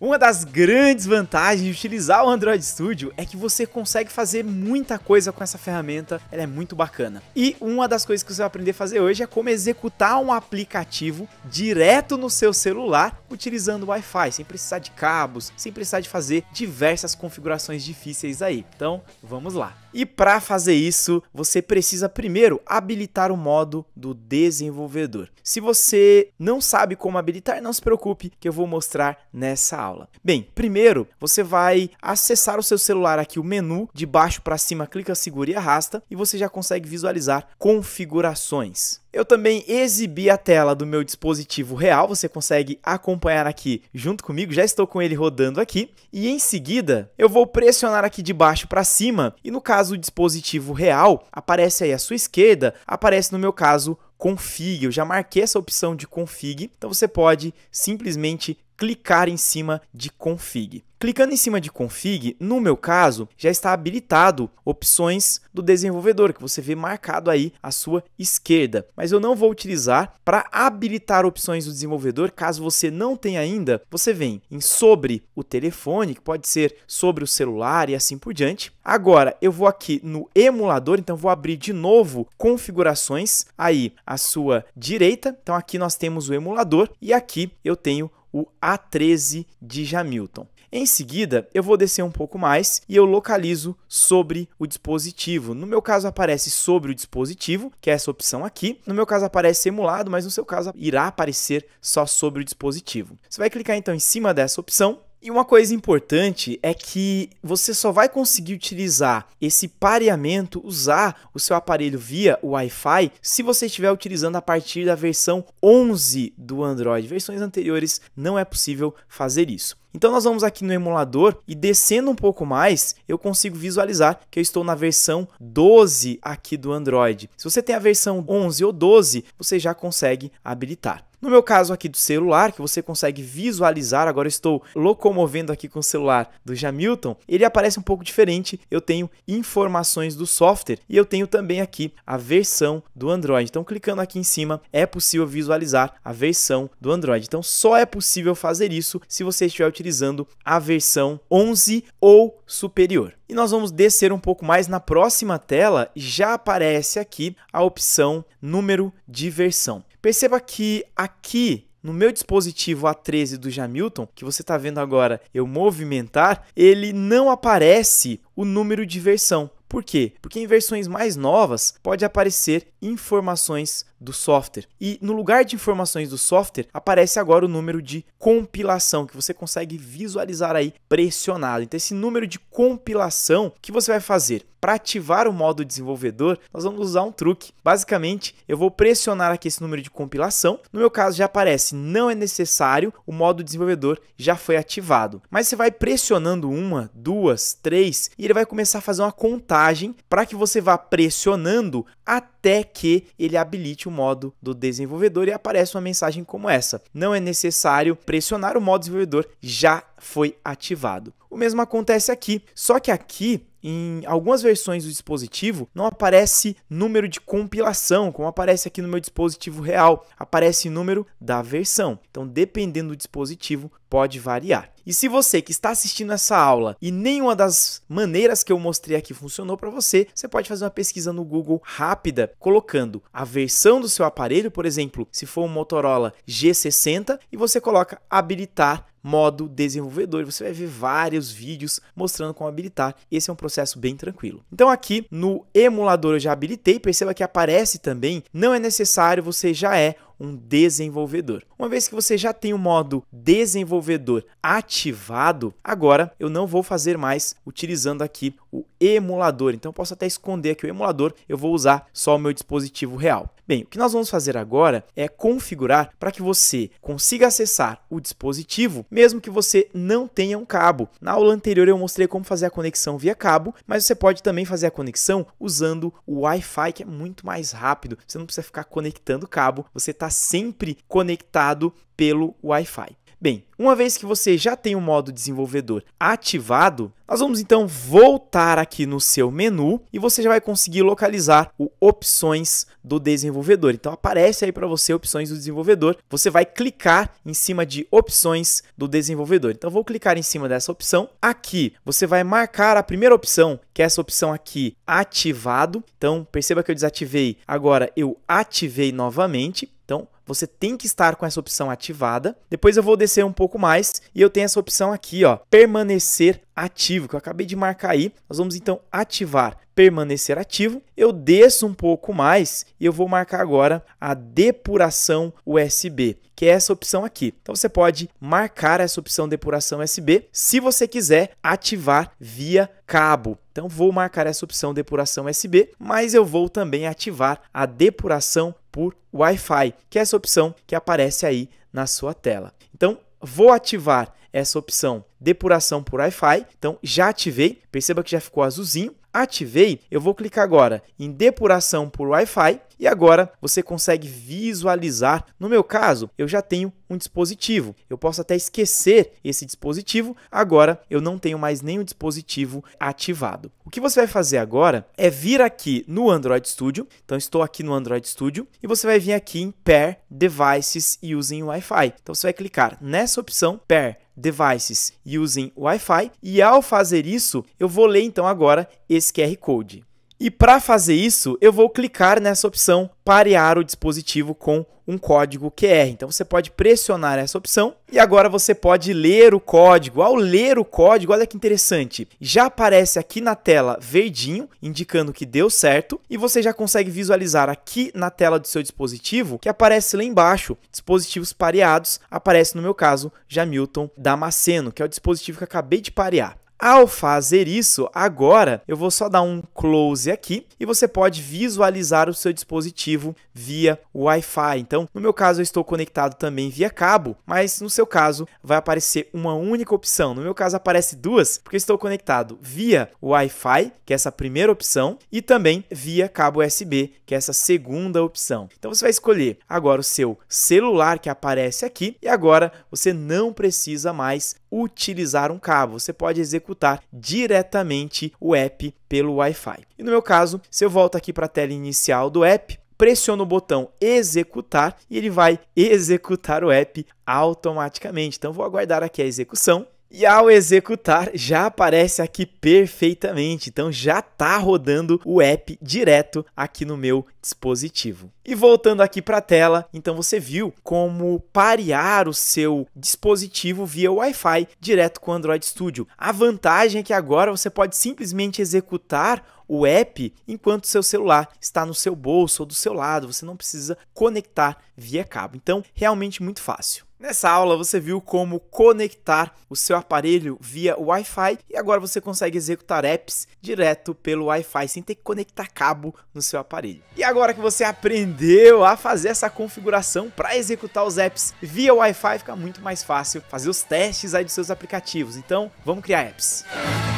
Uma das grandes vantagens de utilizar o Android Studio é que você consegue fazer muita coisa com essa ferramenta, ela é muito bacana. E uma das coisas que você vai aprender a fazer hoje é como executar um aplicativo direto no seu celular utilizando Wi-Fi, sem precisar de cabos, sem precisar de fazer diversas configurações difíceis aí. Então, vamos lá. E para fazer isso, você precisa primeiro habilitar o modo do desenvolvedor. Se você não sabe como habilitar, não se preocupe que eu vou mostrar nessa aula aula? Bem, primeiro você vai acessar o seu celular aqui o menu de baixo para cima, clica, segura e arrasta e você já consegue visualizar configurações. Eu também exibi a tela do meu dispositivo real, você consegue acompanhar aqui junto comigo, já estou com ele rodando aqui. E em seguida, eu vou pressionar aqui de baixo para cima, e no caso do dispositivo real, aparece aí à sua esquerda, aparece no meu caso config. Eu já marquei essa opção de config, então você pode simplesmente clicar em cima de config. Clicando em cima de config, no meu caso, já está habilitado opções do desenvolvedor, que você vê marcado aí à sua esquerda. Mas eu não vou utilizar para habilitar opções do desenvolvedor. Caso você não tenha ainda, você vem em sobre o telefone, que pode ser sobre o celular e assim por diante. Agora, eu vou aqui no emulador, então vou abrir de novo configurações aí à sua direita. Então aqui nós temos o emulador e aqui eu tenho o A13 de Hamilton. Em seguida, eu vou descer um pouco mais e eu localizo sobre o dispositivo. No meu caso, aparece sobre o dispositivo, que é essa opção aqui. No meu caso, aparece emulado, mas no seu caso, irá aparecer só sobre o dispositivo. Você vai clicar então em cima dessa opção e uma coisa importante é que você só vai conseguir utilizar esse pareamento, usar o seu aparelho via Wi-Fi, se você estiver utilizando a partir da versão 11 do Android. Versões anteriores não é possível fazer isso. Então nós vamos aqui no emulador e descendo um pouco mais, eu consigo visualizar que eu estou na versão 12 aqui do Android. Se você tem a versão 11 ou 12, você já consegue habilitar. No meu caso aqui do celular, que você consegue visualizar, agora estou locomovendo aqui com o celular do Jamilton, ele aparece um pouco diferente. Eu tenho informações do software e eu tenho também aqui a versão do Android. Então, clicando aqui em cima, é possível visualizar a versão do Android. Então, só é possível fazer isso se você estiver utilizando a versão 11 ou superior. E nós vamos descer um pouco mais na próxima tela, já aparece aqui a opção número de versão. Perceba que aqui no meu dispositivo A13 do Jamilton, que você está vendo agora eu movimentar, ele não aparece o número de versão. Por quê? Porque em versões mais novas pode aparecer informações do software. E no lugar de informações do software, aparece agora o número de compilação que você consegue visualizar aí pressionado. Então esse número de compilação que você vai fazer para ativar o modo desenvolvedor, nós vamos usar um truque. Basicamente, eu vou pressionar aqui esse número de compilação. No meu caso já aparece não é necessário, o modo desenvolvedor já foi ativado. Mas você vai pressionando uma, duas, três e ele vai começar a fazer uma contagem imagem para que você vá pressionando até que ele habilite o modo do desenvolvedor e aparece uma mensagem como essa. Não é necessário pressionar o modo desenvolvedor, já foi ativado. O mesmo acontece aqui, só que aqui em algumas versões do dispositivo não aparece número de compilação, como aparece aqui no meu dispositivo real, aparece número da versão. Então, dependendo do dispositivo, pode variar. E se você que está assistindo essa aula e nenhuma das maneiras que eu mostrei aqui funcionou para você, você pode fazer uma pesquisa no Google rápida, colocando a versão do seu aparelho, por exemplo, se for um Motorola G60, e você coloca habilitar modo desenvolvedor. Você vai ver vários vídeos mostrando como habilitar. Esse é um processo bem tranquilo. Então aqui no emulador eu já habilitei, perceba que aparece também, não é necessário, você já é um desenvolvedor. Uma vez que você já tem o modo desenvolvedor ativado, agora eu não vou fazer mais utilizando aqui o emulador. Então eu posso até esconder aqui o emulador, eu vou usar só o meu dispositivo real. Bem, o que nós vamos fazer agora é configurar para que você consiga acessar o dispositivo, mesmo que você não tenha um cabo. Na aula anterior eu mostrei como fazer a conexão via cabo, mas você pode também fazer a conexão usando o Wi-Fi, que é muito mais rápido. Você não precisa ficar conectando cabo, você está sempre conectado pelo Wi-Fi. Bem, uma vez que você já tem o modo desenvolvedor ativado, nós vamos então voltar aqui no seu menu e você já vai conseguir localizar o opções do desenvolvedor. Então aparece aí para você opções do desenvolvedor. Você vai clicar em cima de opções do desenvolvedor. Então vou clicar em cima dessa opção. Aqui você vai marcar a primeira opção, que é essa opção aqui, ativado. Então perceba que eu desativei, agora eu ativei novamente. Então você tem que estar com essa opção ativada. Depois eu vou descer um pouco mais e eu tenho essa opção aqui, ó, permanecer ativo, que eu acabei de marcar aí. Nós vamos então ativar permanecer ativo. Eu desço um pouco mais e eu vou marcar agora a depuração USB, que é essa opção aqui. Então você pode marcar essa opção depuração USB se você quiser ativar via cabo. Então vou marcar essa opção depuração USB, mas eu vou também ativar a depuração por Wi-Fi, que é essa opção que aparece aí na sua tela. Então, vou ativar essa opção depuração por Wi-Fi. Então, já ativei. Perceba que já ficou azulzinho. Ativei, eu vou clicar agora em depuração por Wi-Fi e agora você consegue visualizar. No meu caso, eu já tenho um dispositivo. Eu posso até esquecer esse dispositivo. Agora eu não tenho mais nenhum dispositivo ativado. O que você vai fazer agora é vir aqui no Android Studio. Então estou aqui no Android Studio e você vai vir aqui em Pair Devices Using Wi-Fi. Então você vai clicar nessa opção Pair Devices Using Wi-Fi e ao fazer isso, eu vou ler então agora esse QR Code. E para fazer isso, eu vou clicar nessa opção parear o dispositivo com um código QR. Então você pode pressionar essa opção e agora você pode ler o código. Ao ler o código, olha que interessante, já aparece aqui na tela verdinho, indicando que deu certo, e você já consegue visualizar aqui na tela do seu dispositivo, que aparece lá embaixo, dispositivos pareados, aparece no meu caso, Jamilton Damasceno, que é o dispositivo que acabei de parear. Ao fazer isso, agora eu vou só dar um close aqui e você pode visualizar o seu dispositivo via Wi-Fi. Então, no meu caso, eu estou conectado também via cabo, mas no seu caso vai aparecer uma única opção. No meu caso, aparece duas, porque estou conectado via Wi-Fi, que é essa primeira opção, e também via cabo USB, que é essa segunda opção. Então, você vai escolher agora o seu celular que aparece aqui e agora você não precisa mais utilizar um cabo, você pode executar diretamente o app pelo Wi-Fi. E no meu caso, se eu volto aqui para a tela inicial do app, pressiono o botão executar e ele vai executar o app automaticamente. Então vou aguardar aqui a execução. E ao executar, já aparece aqui perfeitamente, então já está rodando o app direto aqui no meu dispositivo. E voltando aqui para a tela, então você viu como parear o seu dispositivo via Wi-Fi direto com o Android Studio. A vantagem é que agora você pode simplesmente executar o app enquanto seu celular está no seu bolso ou do seu lado, você não precisa conectar via cabo. Então, realmente muito fácil. Nessa aula você viu como conectar o seu aparelho via Wi-Fi e agora você consegue executar apps direto pelo Wi-Fi sem ter que conectar cabo no seu aparelho. E agora que você aprendeu a fazer essa configuração para executar os apps via Wi-Fi, fica muito mais fácil fazer os testes aí dos seus aplicativos. Então, vamos criar apps. Música